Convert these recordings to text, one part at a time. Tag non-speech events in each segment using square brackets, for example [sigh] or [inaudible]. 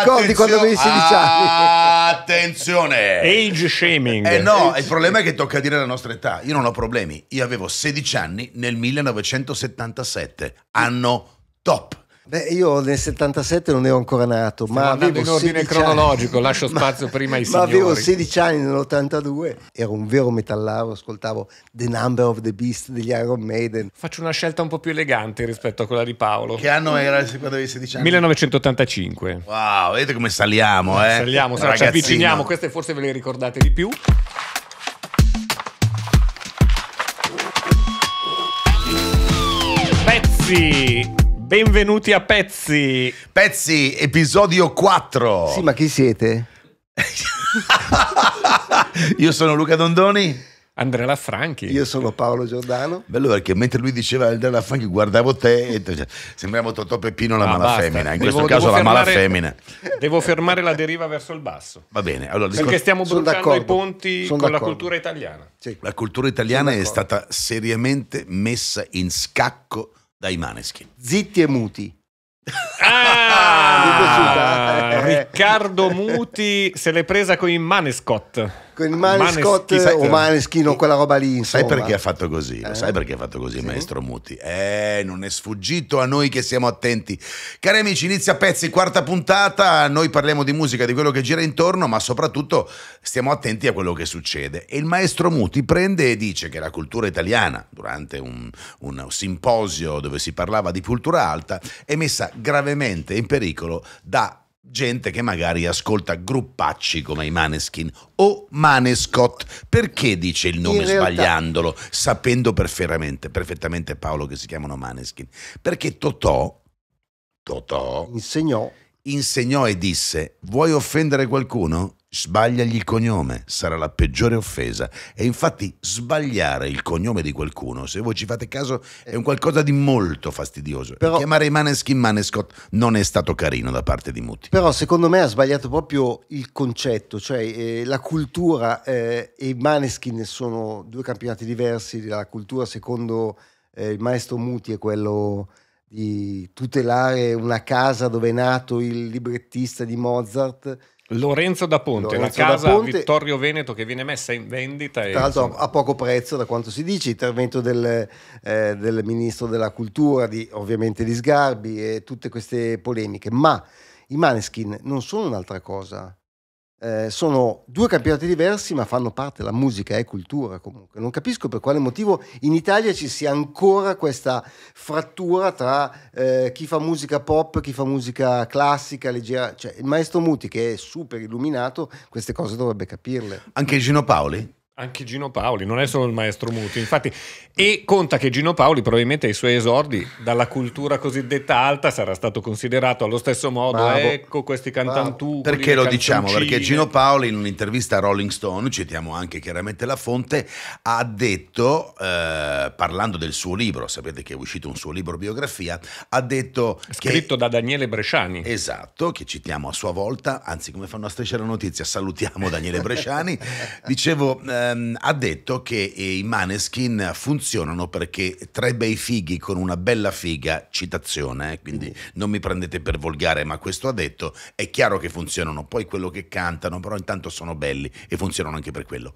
ricordi quando avevi 16 anni? Attenzione! Age shaming. Eh no, il problema è che tocca dire la nostra età. Io non ho problemi. Io avevo 16 anni nel 1977, anno top. Beh, io nel 77 non ero ancora nato, Stiamo ma avevo in ordine cronologico, anni, lascio [laughs] spazio ma, prima ai ma signori. Ma avevo 16 anni nell'82, ero un vero metallaro, ascoltavo The Number of the Beast degli Iron Maiden. Faccio una scelta un po' più elegante rispetto a quella di Paolo. Che anno era quando avevi 16 anni? 1985. Wow, vedete come saliamo, eh? Saliamo, saliamo ci avviciniamo, queste forse ve le ricordate di più. Pezzi Benvenuti a Pezzi. Pezzi, episodio 4. Sì, ma chi siete? [laughs] Io sono Luca Dondoni. Andrea Lafranchi. Io sono Paolo Giordano. Bello perché mentre lui diceva Andrea Lafranchi guardavo te e te, cioè, sembriamo Totò Peppino la ah, mala basta. femmina, in questo devo caso fermare, la mala femmina. Devo fermare la deriva verso il basso. Va bene, allora perché stiamo bruciando i ponti con la cultura italiana. Sì. La cultura italiana è stata seriamente messa in scacco dai Maneskin. Zitti e muti. ah! Ah, Riccardo Muti se l'è presa con i Manescott. Con il Manescott Manes- o Maneschino, quella roba lì. Insomma. Sai perché ha fatto così? Eh? sai perché ha fatto così, sì? maestro Muti? Eh, non è sfuggito a noi che siamo attenti. Cari amici, inizia pezzi, quarta puntata. Noi parliamo di musica, di quello che gira intorno, ma soprattutto stiamo attenti a quello che succede. E il maestro Muti prende e dice che la cultura italiana, durante un, un simposio dove si parlava di cultura alta, è messa gravemente in pericolo pericolo da gente che magari ascolta gruppacci come i Maneskin o Manescott. Perché dice il nome realtà... sbagliandolo, sapendo perfettamente, perfettamente Paolo che si chiamano Maneskin? Perché Totò, Totò insegnò. insegnò e disse, vuoi offendere qualcuno? Sbagliagli il cognome, sarà la peggiore offesa. E infatti sbagliare il cognome di qualcuno, se voi ci fate caso, è un qualcosa di molto fastidioso. Però, Chiamare i Maneskin Manescott non è stato carino da parte di Muti. Però secondo me ha sbagliato proprio il concetto, cioè eh, la cultura eh, e i Maneskin sono due campionati diversi, la cultura secondo eh, il maestro Muti è quello di tutelare una casa dove è nato il librettista di Mozart Lorenzo da Ponte, Lorenzo la casa Ponte, Vittorio Veneto che viene messa in vendita. tra l'altro a poco prezzo da quanto si dice, intervento del, eh, del ministro della cultura, di, ovviamente di Sgarbi e tutte queste polemiche, ma i Maneskin non sono un'altra cosa, eh, sono due campionati diversi, ma fanno parte, della musica e cultura comunque. Non capisco per quale motivo in Italia ci sia ancora questa frattura tra eh, chi fa musica pop, chi fa musica classica, leggera. Cioè, il maestro Muti, che è super illuminato, queste cose dovrebbe capirle. Anche Gino Paoli? Anche Gino Paoli, non è solo il maestro Muti, infatti, e conta che Gino Paoli probabilmente ai suoi esordi dalla cultura cosiddetta alta sarà stato considerato allo stesso modo, bravo, ecco questi cantantù. Perché lo diciamo? Perché Gino Paoli in un'intervista a Rolling Stone, citiamo anche chiaramente la fonte, ha detto, eh, parlando del suo libro, sapete che è uscito un suo libro biografia, ha detto... Scritto che, da Daniele Bresciani. Esatto, che citiamo a sua volta, anzi come fanno a striscia la notizia, salutiamo Daniele Bresciani, [laughs] dicevo... Eh, ehm, ha detto che eh, i maneskin funzionano perché tre bei fighi con una bella figa, citazione, eh, quindi mm-hmm. non mi prendete per volgare, ma questo ha detto, è chiaro che funzionano, poi quello che cantano, però intanto sono belli e funzionano anche per quello.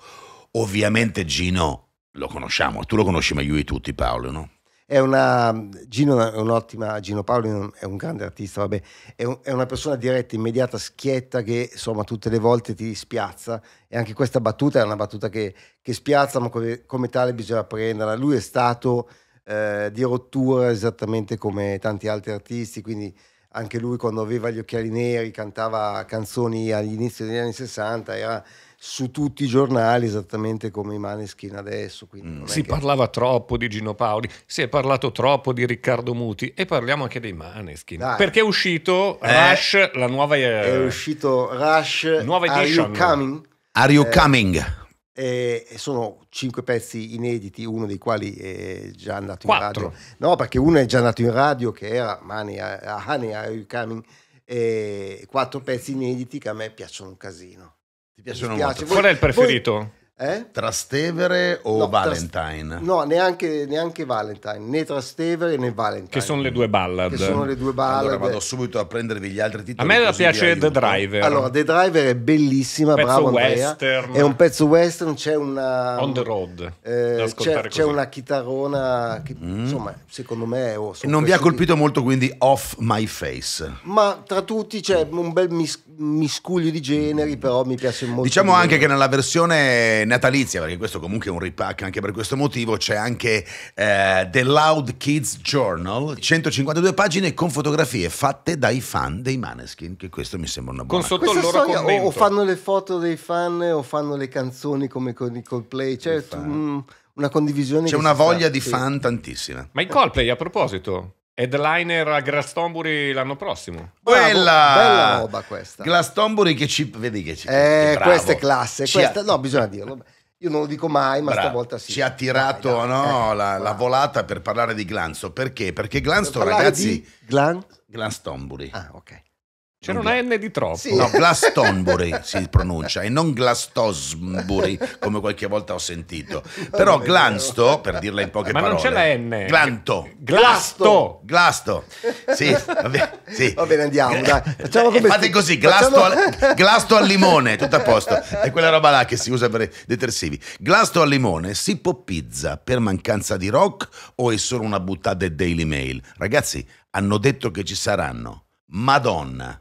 Ovviamente Gino lo conosciamo, tu lo conosci meglio di tutti Paolo, no? È una, Gino è un'ottima, Gino Paoli è un grande artista, vabbè, è, un, è, una persona diretta, immediata, schietta che insomma tutte le volte ti spiazza e anche questa battuta è una battuta che, che spiazza ma come, come, tale bisogna prenderla. Lui è stato eh, di rottura esattamente come tanti altri artisti, quindi anche lui quando aveva gli occhiali neri cantava canzoni all'inizio degli anni 60, era su tutti i giornali, esattamente come i Maneskin adesso. Mm. Si che... parlava troppo di Gino Paoli, si è parlato troppo di Riccardo Muti e parliamo anche dei Maneskin. Dai. Perché è uscito eh. Rush, la nuova... Eh, è uscito Rush, nuova Are You Coming? Are You eh, Coming? Eh, sono cinque pezzi inediti, uno dei quali è già andato Quattro. in radio. No, perché uno è già andato in radio che era Money, Honey, Are You Coming? E quattro pezzi inediti che a me piacciono un casino. Ti piacciono molto. Qual è il preferito? Voi... Eh? Trastevere o no, Valentine? Trast no, neanche, neanche, Valentine, né Trastevere né Valentine. Che sono le due ballad. Che sono le due ballad. Allora vado subito a prendervi gli altri titoli. A me la piace The Driver. Allora, The Driver è bellissima, pezzo bravo Andrea. È un pezzo western, c'è una... On the road. Eh, c'è, una chitarrona che, mm. insomma, secondo me... Oh, non vi ha colpito molto quindi Off My Face. Ma tra tutti c'è un bel mis- miscuglio di generi, però mi piace molto. Diciamo anche che nella versione natalizia, perché questo comunque è un ripack, anche per questo motivo c'è anche eh, The Loud Kids Journal, 152 pagine con fotografie fatte dai fan dei Maneskin, che questo mi sembra una buona cosa. Loro storia, commento. o, fanno le foto dei fan o fanno le canzoni come con i Coldplay, cioè mh, mm, una condivisione. C'è una voglia fa, di sì. fan tantissima. Ma i Coldplay a proposito, Headliner a Glastonbury l'anno prossimo. Quella bella roba questa. Glastonbury che ci vedi che ci eh, questa è classe, questa, ha... no, bisogna dirlo. Io non lo dico mai, ma Bravo. stavolta sì. Ci ha tirato dai, dai, no, eh, la, la, volata per parlare di Glanzo. Perché? Perché Glanzo, per ragazzi. Di Glan... Glastonbury. Ah, ok. C'era una N di troppo. Sì. No, Glastonbury si pronuncia e non Glastosbury come qualche volta ho sentito. Però Glansto, per dirla in poche Ma parole. Ma non c'è la N. Glanto. Glasto. Glasto. Sì, vabbè, sì. Va bene, andiamo, dai. Facciamo come Fate così, glasto, Facciamo... al, [laughs] glasto al limone, tutto a posto. È quella roba là che si usa per i detersivi. Glasto al limone si poppizza per mancanza di rock o è solo una buttata del Daily Mail? Ragazzi, hanno detto che ci saranno. Madonna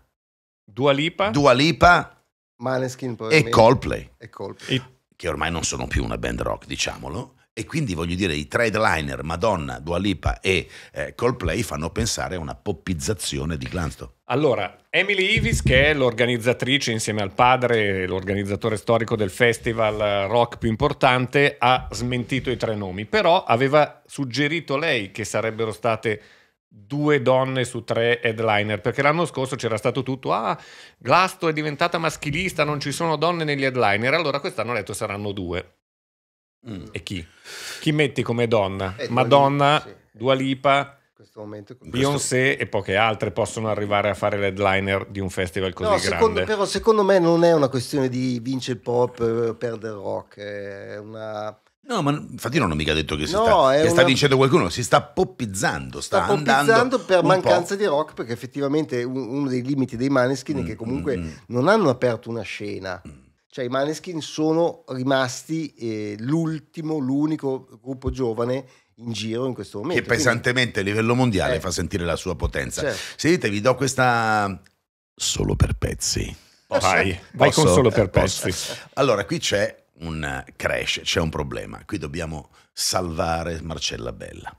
Dua Lipa, Dua Lipa Maneskin poi e Coldplay, e Coldplay. E... che ormai non sono più una band rock, diciamolo. E quindi voglio dire, i trade liner Madonna, Dua Lipa e eh, Coldplay fanno pensare a una poppizzazione di Glanston. Allora, Emily Ivis, che è l'organizzatrice insieme al padre, l'organizzatore storico del festival rock più importante, ha smentito i tre nomi, però aveva suggerito lei che sarebbero state due donne su tre headliner, perché l'anno scorso c'era stato tutto, ah, Glasto è diventata maschilista, non ci sono donne negli headliner, allora quest'anno ho detto saranno due. Mm. E chi? Chi metti come donna? Eh, Madonna, Dua Lipa, sì. Dua Lipa momento, Beyoncé questo... e poche altre possono arrivare a fare l'headliner di un festival così no, secondo, grande. però secondo me non è una questione di vince il pop, eh, perdere il rock, è una No, ma infatti non ho mica detto che si no, sta, che sta una... vincendo qualcuno, si sta poppizzando, sta, sta andando per mancanza po'. di rock, perché effettivamente uno dei limiti dei Maneskin mm, è che mm, comunque mm, mm, non hanno aperto una scena. Mm. Cioè i Maneskin sono rimasti eh, l'ultimo, l'unico gruppo giovane in giro in questo momento. Che pesantemente Quindi, a livello mondiale eh. fa sentire la sua potenza. Certo. Sentite, vi do questa solo per pezzi. [laughs] Posso? Vai, con solo per eh, pezzi. Allora, qui c'è un eh, crash, c'è un problema. Qui dobbiamo salvare Marcella Bella.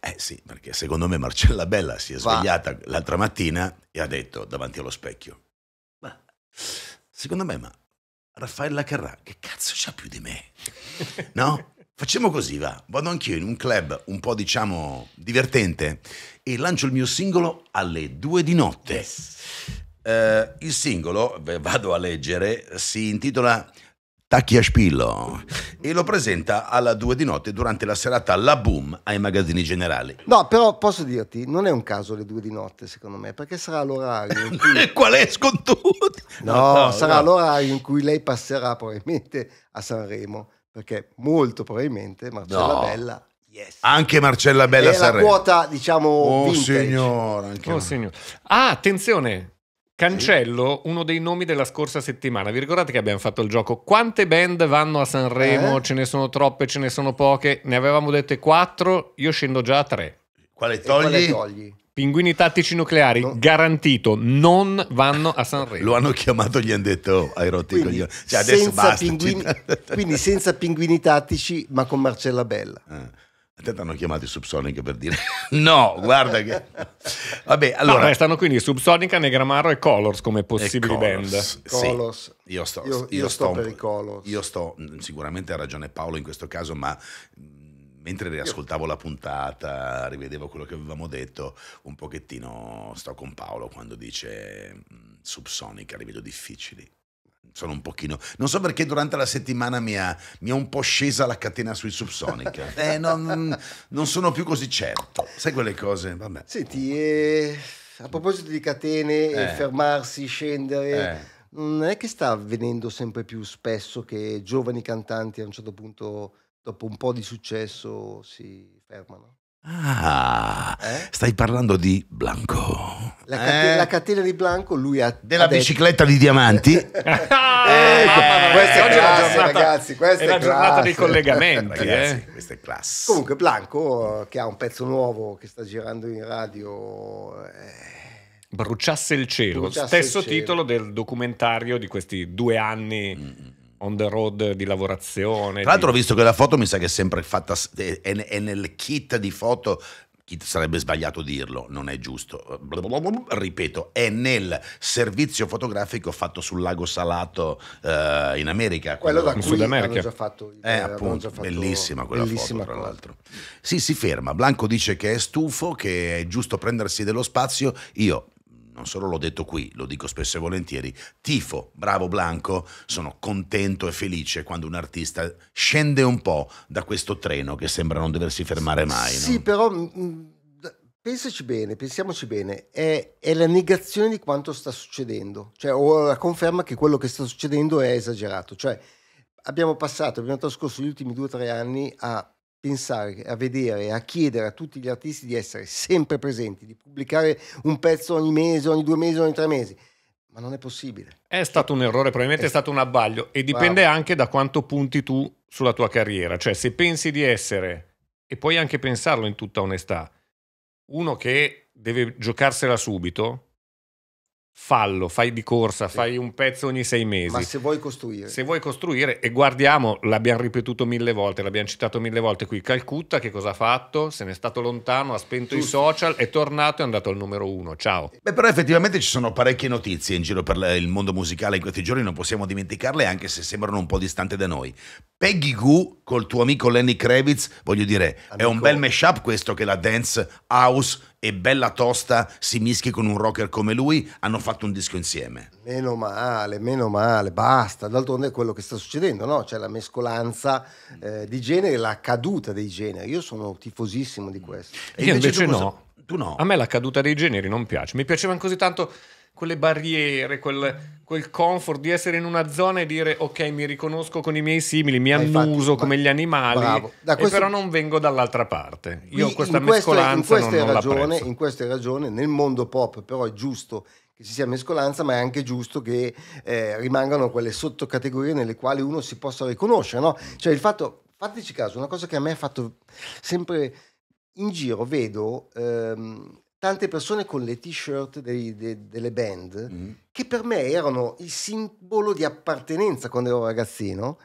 Eh sì, perché secondo me Marcella Bella si è svegliata Va. l'altra mattina e ha detto davanti allo specchio: Ma secondo me, ma Raffaella Carrà, che cazzo c'ha più di me? [laughs] No? Facciamo così, va. Vado anch'io in un club un po', diciamo, divertente e lancio il mio singolo alle due di notte. Yes. Uh, il singolo, vado a leggere, si intitola Tacchia Spillo e lo presenta alla 2 di notte durante la serata La Boom ai magazzini generali. No, però posso dirti, non è un caso le 2 di notte secondo me, perché sarà l'orario in cui... [laughs] Qual è scontato? No, no, sarà no. l'orario in cui lei passerà probabilmente a Sanremo, perché molto probabilmente Marcella Bella Yes. Anche Marcella Bella Sarre. la quota, diciamo, oh, signor, anche... oh signor, Ah, attenzione, Cancello uno dei nomi della scorsa settimana. Vi ricordate che abbiamo fatto il gioco? Quante band vanno a Sanremo? Eh? Ce ne sono troppe, ce ne sono poche. Ne avevamo dette quattro, io scendo già a tre. Quale togli? Quale togli? Pinguini tattici nucleari, no. garantito, non vanno a Sanremo. Lo hanno chiamato, gli hanno detto, oh, hai rotto i coglioni. Cioè, adesso basta. Pinguini, cioè. quindi senza pinguini tattici, ma con Marcella Bella. Ah te ti hanno chiamato i Subsonica per dire [laughs] no, guarda che... [laughs] Vabbè, allora... No, restano quindi Subsonica, Negramaro e Colors come possibili Colors, band. Colors. Sì. Io sto, io, io, io sto, per i Colors. Io sto, mm, sicuramente ha ragione Paolo in questo caso, ma mm, mentre riascoltavo la puntata, rivedevo quello che avevamo detto, un pochettino sto con Paolo quando dice mm, Subsonica, li vedo difficili sono un pochino. Non so perché durante la settimana mi ha, mi ha un po' scesa la catena sui subsonic [laughs] eh, non, non, sono più così certo. Sai quelle cose? Vabbè. Senti, eh, a proposito di catene eh. e fermarsi, scendere. Eh. Mm, non è che sta avvenendo sempre più spesso che giovani cantanti a un certo punto, dopo un po' di successo, si fermano? Ah, eh? stai parlando di Blanco. La, catena, eh? la catena di Blanco, lui ha della ha bicicletta di diamanti. [laughs] ecco, eh, questa è classe, giornata, ragazzi. Questa è, la è giornata dei collegamenti. ragazzi, eh. Questa è classe. Comunque, Blanco, che ha un pezzo nuovo che sta girando in radio. Eh, Bruciasse il cielo, Bruciasse stesso il cielo. titolo del documentario di questi due anni. Mm, mm on the road di lavorazione. Tra l'altro di... ho visto che la foto mi sa che è sempre fatta, è, è nel kit di foto sarebbe sbagliato dirlo, non è giusto. Ripeto, è nel servizio fotografico fatto sul lago Salato eh, in America. Quello da in Sud America. Già fatto, eh, appunto, fatto bellissima quella bellissima foto, tra l'altro. Sì, si ferma. Blanco dice che è stufo, che è giusto prendersi dello spazio. Io non solo l'ho detto qui, lo dico spesso e volentieri, tifo, bravo Blanco, sono contento e felice quando un artista scende un po' da questo treno che sembra non doversi fermare mai. Sì, no? però mm, mm, pensaci bene, pensiamoci bene, è, è, la negazione di quanto sta succedendo, cioè o la conferma che quello che sta succedendo è esagerato, cioè abbiamo passato, abbiamo trascorso gli ultimi due o tre anni a pensare, a vedere, a chiedere a tutti gli artisti di essere sempre presenti, di pubblicare un pezzo ogni mese, ogni due mesi, ogni tre mesi. Ma non è possibile. È stato un errore, probabilmente è, eh è stato un abbaglio e dipende Bravo. anche da quanto punti tu sulla tua carriera. Cioè se pensi di essere, e puoi anche pensarlo in tutta onestà, uno che deve giocarsela subito, fallo, fai di corsa, sì. fai un pezzo ogni sei mesi. Ma se vuoi costruire. Se vuoi costruire, e guardiamo, l'abbiamo ripetuto mille volte, l'abbiamo citato mille volte qui, Calcutta che cosa ha fatto? Se n'è stato lontano, ha spento Giusto. i social, è tornato e è andato al numero uno. Ciao. Beh, però effettivamente ci sono parecchie notizie in giro per il mondo musicale in questi giorni, non possiamo dimenticarle anche se sembrano un po' distanti da noi. Peggy Goo col tuo amico Lenny Kravitz, voglio dire, amico. è un bel mashup questo che la dance house e bella tosta si mischi con un rocker come lui, hanno fatto un disco insieme. Meno male, meno male, basta, d'altronde è quello che sta succedendo, no? C'è la mescolanza eh, di genere, la caduta dei generi. Io sono tifosissimo di questo. E io invece, invece no. Tu no. A me la caduta dei generi non piace, mi piacevano così tanto quelle barriere, quel, quel comfort di essere in una zona e dire ok mi riconosco con i miei simili, mi ah, annuso come gli animali, da questo... però non vengo dall'altra parte. Io ho questa in mescolanza questo, in questa non, non ragione, In questo ragione, nel mondo pop però è giusto che ci sia mescolanza, ma è anche giusto che eh, rimangano quelle sottocategorie nelle quali uno si possa riconoscere. No? Cioè il fatto, fateci caso, una cosa che a me ha fatto sempre in giro, vedo... Ehm, tante persone con le t-shirt dei, de, delle band mm. che per me erano il simbolo di appartenenza quando ero ragazzino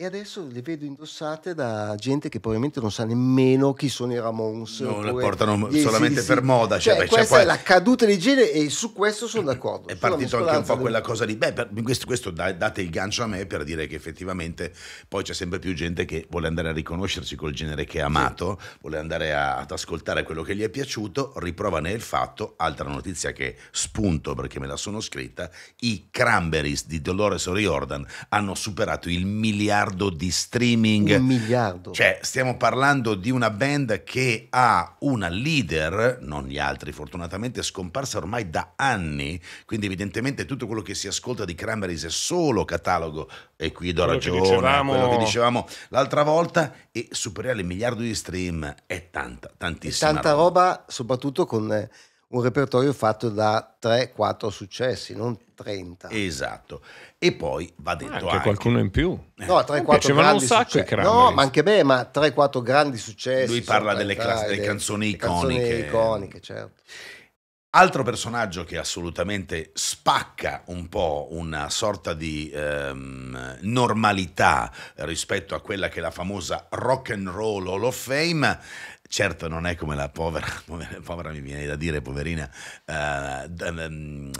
e adesso le vedo indossate da gente che probabilmente non sa nemmeno chi sono i Ramones. No, le portano solamente per moda. Cioè, cioè, beh, questa cioè, è la caduta di genere e su questo sono d'accordo. È partito anche un po' del... quella cosa di, beh, per, questo, questo, date il gancio a me per dire che effettivamente poi c'è sempre più gente che vuole andare a riconoscersi col genere che ha amato, sì. vuole andare a, ad ascoltare quello che gli è piaciuto, riprova nel fatto, altra notizia che spunto perché me la sono scritta, i Cranberries di Dolores O'Riordan hanno superato il miliardo miliardo di streaming. Un miliardo. Cioè, stiamo parlando di una band che ha una leader, non gli altri fortunatamente, scomparsa ormai da anni, quindi evidentemente tutto quello che si ascolta di Cranberries è solo catalogo e qui do ragione, che quello che dicevamo l'altra volta e superare il miliardo di stream è tanta, tantissima. È tanta roba, roba soprattutto con eh, un repertorio fatto da 3-4 successi, non 30. Esatto. E poi va detto anche, anche. qualcuno in più. Eh. No, 3-4 eh, grandi successi. No, ma anche beh, ma 3-4 grandi successi. Lui parla delle, classi, delle, canzoni iconiche. Canzoni iconiche, certo. Altro personaggio che assolutamente spacca un po' una sorta di ehm, normalità rispetto a quella che è la famosa Rock and Roll Hall of Fame Certo non è come la povera, povera, [laughs] povera mi viene da dire, poverina, uh,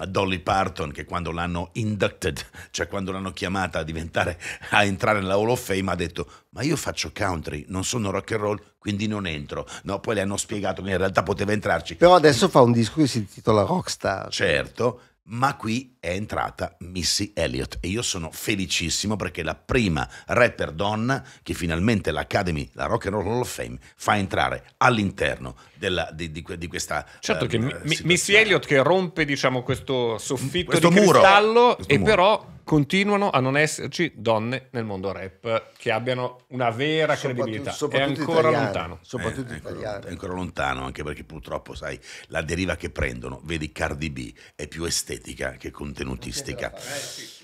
Dolly Parton che quando l'hanno inducted, cioè quando l'hanno chiamata a diventare, a entrare nella Hall of Fame ha detto ma io faccio country, non sono rock and roll, quindi non entro. No, poi le hanno spiegato che in realtà poteva entrarci. Però adesso fa un disco che si intitola Rockstar. Certo, ma qui è entrata Missy Elliott e io sono felicissimo perché è la prima rapper donna che finalmente l'Academy, la Rock and Roll Hall of Fame, fa entrare all'interno della, di, di, di, questa... Certo eh, che Missy Elliott che rompe diciamo, questo soffitto questo di muro, cristallo questo e muro. però continuano a non esserci donne nel mondo rap che abbiano una vera credibilità. Soprattutto è ancora italiane, lontano. Soprattutto eh, italiane. È ancora lontano, anche perché purtroppo, sai, la deriva che prendono, vedi Cardi B, è più estetica che contenutistica. Eh, sì.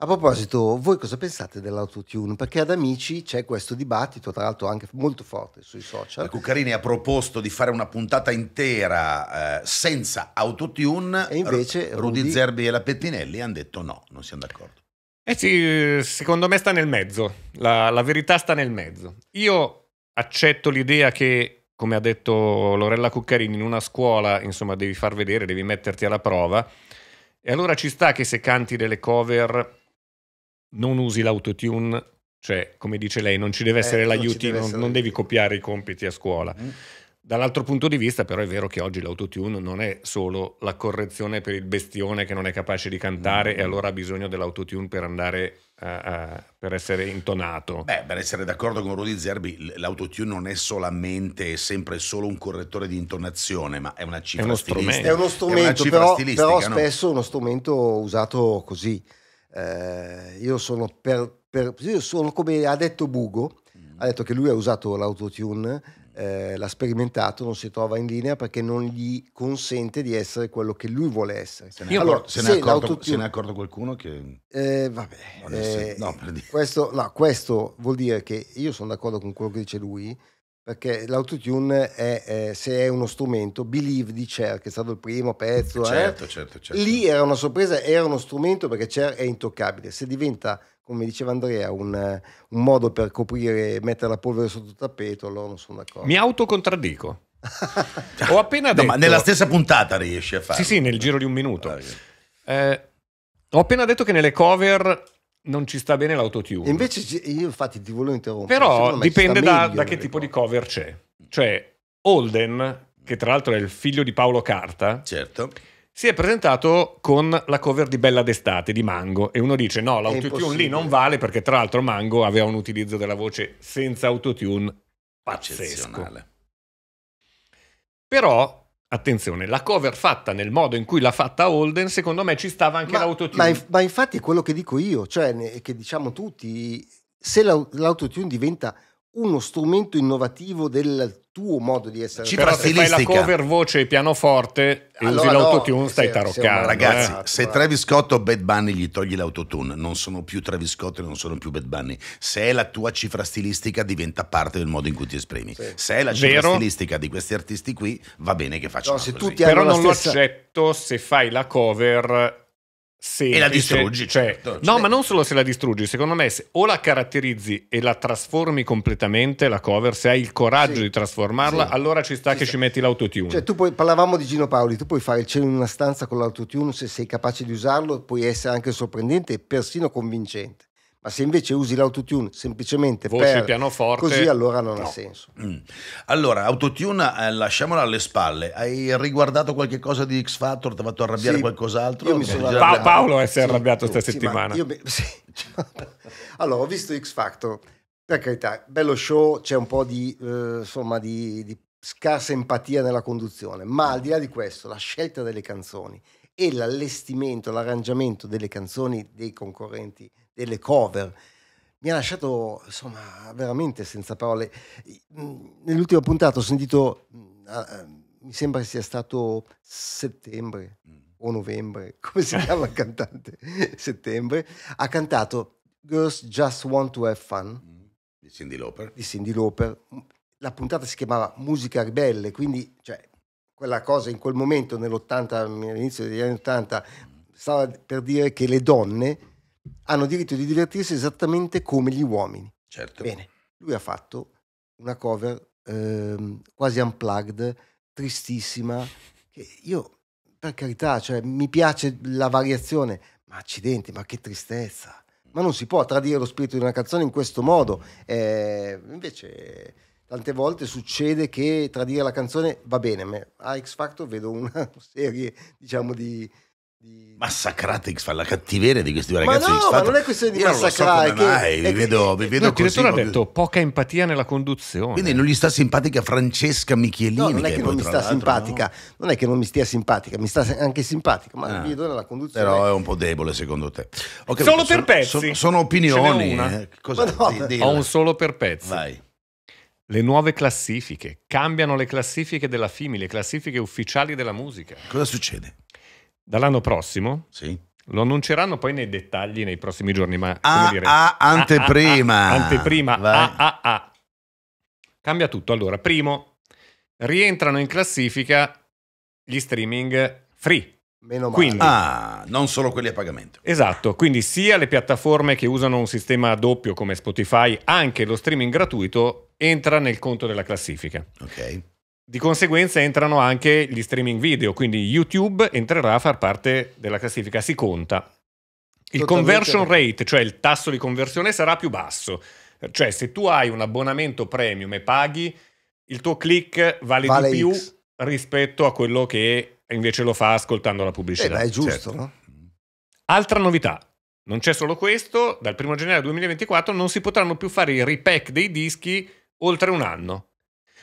A proposito, voi cosa pensate dell'autotune? Perché ad Amici c'è questo dibattito, tra l'altro anche molto forte sui social. Cuccarini ecco, ha proposto di fare una puntata intera eh, senza autotune. E invece R- Rudy, Rudy Zerbi e la Pettinelli hanno detto no, non siamo d'accordo. Eh sì, secondo me sta nel mezzo, la, la verità sta nel mezzo. Io accetto l'idea che, come ha detto Lorella Cuccarini, in una scuola, insomma, devi far vedere, devi metterti alla prova. E allora ci sta che se canti delle cover non usi l'autotune, cioè come dice lei, non ci deve eh, essere eh, l'aiuto, non, non, non, devi copiare i compiti a scuola. Mm. Dall'altro punto di vista, però, è vero che oggi l'autotune non è solo la correzione per il bestione che non è capace di cantare mm. e allora ha bisogno dell'autotune per andare a, a, per essere intonato. Beh, per essere d'accordo con Rudy Zerbi, l'autotune non è solamente sempre solo un correttore di intonazione, ma è una cifra è uno stilistica. Strumento. È uno strumento, è però, però, spesso no? uno strumento usato così eh, io, sono per, per, io sono come ha detto Bugo, mm. ha detto che lui ha usato l'autotune, eh, l'ha sperimentato, non si trova in linea perché non gli consente di essere quello che lui vuole essere. Se ne, allora, se, se, ne accordo, se ne, è accorto qualcuno che... Eh, vabbè, eh, no, questo, no, questo vuol dire che io sono d'accordo con quello che dice lui, perché l'autotune è, eh, se è uno strumento, Believe di Cher, che è stato il primo pezzo, eh, certo, eh, certo, certo. lì era una sorpresa, era uno strumento perché Cher è intoccabile, se diventa, come diceva Andrea, un, un modo per coprire, mettere la polvere sotto il tappeto, allora non sono d'accordo. Mi autocontraddico. Ho appena detto... [laughs] No, ma nella stessa puntata riesci a fare. Sì, sì, nel giro di un minuto. Eh, ho appena detto che nelle cover non ci sta bene l'autotune. Invece io infatti ti volevo interrompere. Però dipende da, da che tipo di cover c'è. Cioè, Holden, che tra l'altro è il figlio di Paolo Carta, certo. si è presentato con la cover di Bella d'estate di Mango e uno dice no, l'autotune lì non vale perché tra l'altro Mango aveva un utilizzo della voce senza autotune pazzesco. Però Attenzione, la cover fatta nel modo in cui l'ha fatta Holden, secondo me ci stava anche ma, l'autotune. Ma, inf- ma infatti è quello che dico io, cioè che diciamo tutti, se l'autotune diventa uno strumento innovativo del tuo modo di essere. Cifra Però se fai la cover voce e pianoforte e allora usi l'autotune no, stai eh. ah, se, taroccando. ragazzi, eh. se Travis Scott o Bad Bunny gli togli l'autotune, non sono più Travis Scott e non sono più Bad Bunny. Se è la tua cifra stilistica diventa parte del modo in cui ti esprimi. Sì. Se è la cifra Vero? stilistica di questi artisti qui, va bene che facciano no, se così. Però non stessa... lo accetto se fai la cover se e la distruggi. Cioè, certo, cioè, no, ma non solo se la distruggi, secondo me se o la caratterizzi e la trasformi completamente la cover, se hai il coraggio sì, di trasformarla, sì, allora ci sta sì, che ci metti l'autotune. Cioè, tu puoi, parlavamo di Gino Paoli, tu puoi fare il cielo in una stanza con l'autotune, se sei capace di usarlo, puoi essere anche sorprendente e persino convincente. Ma se invece usi l'autotune semplicemente Voce, per pianoforte, così allora non no. ha senso. Mm. Allora, autotune eh, lasciamola alle spalle. Hai riguardato qualche cosa di X Factor? Ti ha fatto arrabbiare sì, qualcos'altro? Io mi sono arrabbiato. Paolo si è arrabbiato sì, questa sì, settimana. Io, [laughs] cioè, allora, ho visto X Factor. Per carità, bello show, c'è un po' di, eh, insomma, di, di scarsa empatia nella conduzione, ma al di là di questo, la scelta delle canzoni e l'allestimento, l'arrangiamento delle canzoni dei concorrenti delle cover mi ha lasciato insomma veramente senza parole. Nell'ultima puntata ho sentito, mi sembra sia stato settembre mm. o novembre, [laughs] come si chiama il cantante? [laughs] settembre, ha cantato Girls Just Want to Have Fun mm. di Cindy Lauper. Di Cindy Lauper. La puntata si chiamava Musica Ribelle, quindi cioè, quella cosa in quel momento, nell'80, all'inizio degli anni 80, mm. stava per dire che le donne mm hanno diritto di divertirsi esattamente come gli uomini. Certo. Bene, lui ha fatto una cover ehm, quasi unplugged, tristissima, che io, per carità, cioè, mi piace la variazione, ma accidenti, ma che tristezza. Ma non si può tradire lo spirito di una canzone in questo modo. Eh, invece tante volte succede che tradire la canzone va bene. A X Factor vedo una [laughs] serie, diciamo, di, Massacrate X la cattiveria di questi due ragazzi. Ma no, ma non è questione di Io massacrare. So che... vi vedo, vi vedo no, così, il direttore ha detto poca empatia nella conduzione. Quindi non gli sta simpatica Francesca Michelini. No, non è che, che non mi sta simpatica, no? non è che non mi stia simpatica, mi sta anche simpatica, ma ah, vedo nella conduzione. Però è un po' debole secondo te. Okay, solo per pezzi. Sono, sono opinioni. Eh. No, di, ho un solo per pezzi. Vai. Le nuove classifiche cambiano le classifiche della FIMI, le classifiche ufficiali della musica. Cosa succede? dall'anno prossimo. Sì. Lo annunceranno poi nei dettagli nei prossimi giorni, ma ah, dire, ah, ah, ah, anteprima. Ah, anteprima. Ah, ah, Cambia tutto. Allora, primo, rientrano in classifica gli streaming free. Meno male. Quindi, ah, non solo quelli a pagamento. Esatto, quindi sia le piattaforme che usano un sistema doppio come Spotify, anche lo streaming gratuito entra nel conto della classifica. Ok. Di conseguenza entrano anche gli streaming video, quindi YouTube entrerà a far parte della classifica, si conta. Il Totalmente. conversion rate, cioè il tasso di conversione, sarà più basso. Cioè se tu hai un abbonamento premium e paghi, il tuo click vale, vale di più X. rispetto a quello che invece lo fa ascoltando la pubblicità. Eh beh, è giusto, certo. no? Altra novità, non c'è solo questo, dal 1 gennaio 2024 non si potranno più fare i repack dei dischi oltre un anno.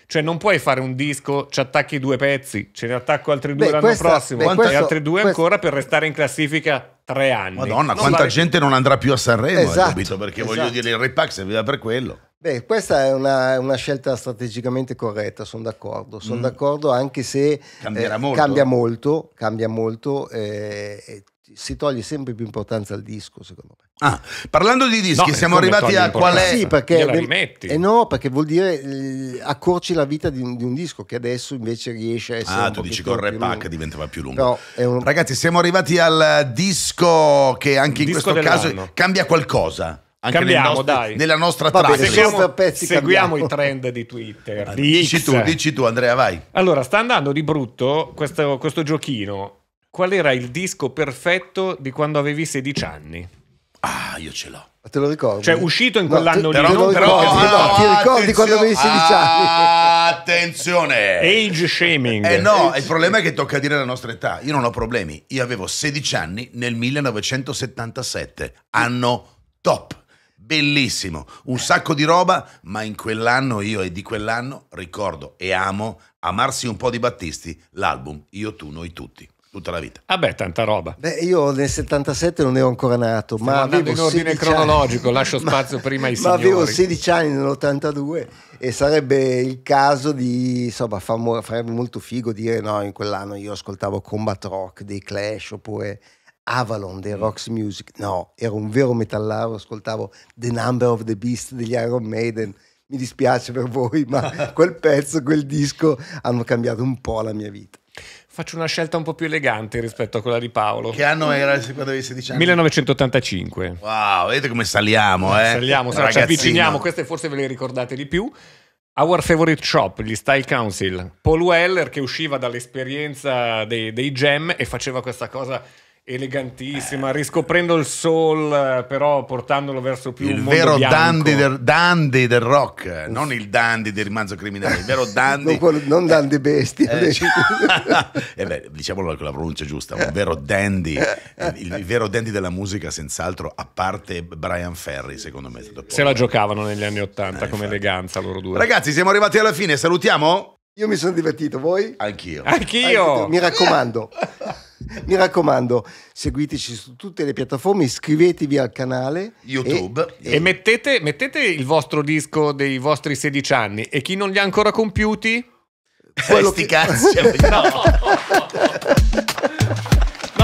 Cioè, non puoi fare un disco, ci attacchi due pezzi, ce ne attacco altri due beh, l'anno questa, prossimo beh, e altri due questo, ancora per restare in classifica tre anni. Madonna, non quanta vale... gente non andrà più a Sanremo, esatto, capito? Perché esatto. voglio dire, il Repack serviva per quello. Beh, questa è una, una, scelta strategicamente corretta, sono d'accordo. Sono mm. d'accordo anche se eh, molto. cambia molto, cambia molto eh, si toglie sempre più importanza al disco, secondo me. Ah, parlando di dischi, no, siamo arrivati a qual è? Sì, perché rimetti. Eh no, perché vuol dire eh, accorci la vita di un, di un, disco che adesso invece riesce a essere Ah, tu dici che il repack diventava più lungo. un... Ragazzi, siamo arrivati al disco che anche il in questo caso cambia qualcosa anche cambiamo, nel dai. nella nostra Vabbè, Seguiamo, pezzi, seguiamo i trend di Twitter. Di dici, tu, dici tu, Andrea, vai. Allora, sta andando di brutto questo, questo giochino qual era il disco perfetto di quando avevi 16 anni? Ah, io ce l'ho. Te lo ricordo? Cioè, uscito in quell'anno no, te, lì, però, non però, però, no, no, ti ricordi quando avevi 16 anni? Attenzione! Age shaming. Eh no, Age il problema è che tocca dire la nostra età. Io non ho problemi. Io avevo 16 anni nel 1977, anno top. Bellissimo, un sacco di roba, ma in quell'anno io e di quell'anno ricordo e amo amarsi un po' di Battisti, l'album Io, tu, noi tutti tutta la vita. Vabbè, ah tanta roba. Beh, io nel 77 non ero ancora nato, Stiamo ma avevo in ordine cronologico, anni. lascio [laughs] spazio ma, prima ai signori. Ma avevo 16 anni nell'82 e sarebbe il caso di, insomma, farebbe molto figo dire no, in quell'anno io ascoltavo Combat Rock dei Clash oppure Avalon dei mm. Rocks Music. No, ero un vero metallaro, ascoltavo The Number of the Beast degli Iron Maiden mi dispiace per voi, ma [laughs] quel pezzo, quel disco hanno cambiato un po' la mia vita. Faccio una scelta un po' più elegante rispetto a quella di Paolo. Che anno era quando avevi 16 anni? 1985. Wow, vedete come saliamo, eh? Saliamo, se ci avviciniamo, queste forse ve le ricordate di più. Our Favorite Shop, gli Style Council, Paul Weller che usciva dall'esperienza dei, dei gem e faceva questa cosa elegantissima, riscoprendo il soul, però portandolo verso più il mondo vero dandy del, dandy del, rock, non il dandy del romanzo criminale, il vero [laughs] dandy. non, non dandy bestia. Eh, [laughs] eh beh, diciamolo con la pronuncia giusta, un vero dandy, il, il, vero dandy della musica senz'altro, a parte Brian Ferry, secondo me. Se la giocavano negli anni Ottanta eh, come infatti. eleganza loro due. Ragazzi, siamo arrivati alla fine, salutiamo? Io mi sono divertito, voi? Anch'io. Anch'io. Mi raccomando. [laughs] mi raccomando, seguiteci su tutte le piattaforme, iscrivetevi al canale YouTube e, e, e mettete, mettete il vostro disco dei vostri 16 anni e chi non li ha ancora compiuti quello Sti che... cazzi. [laughs] no.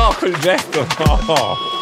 no, quel gesto no.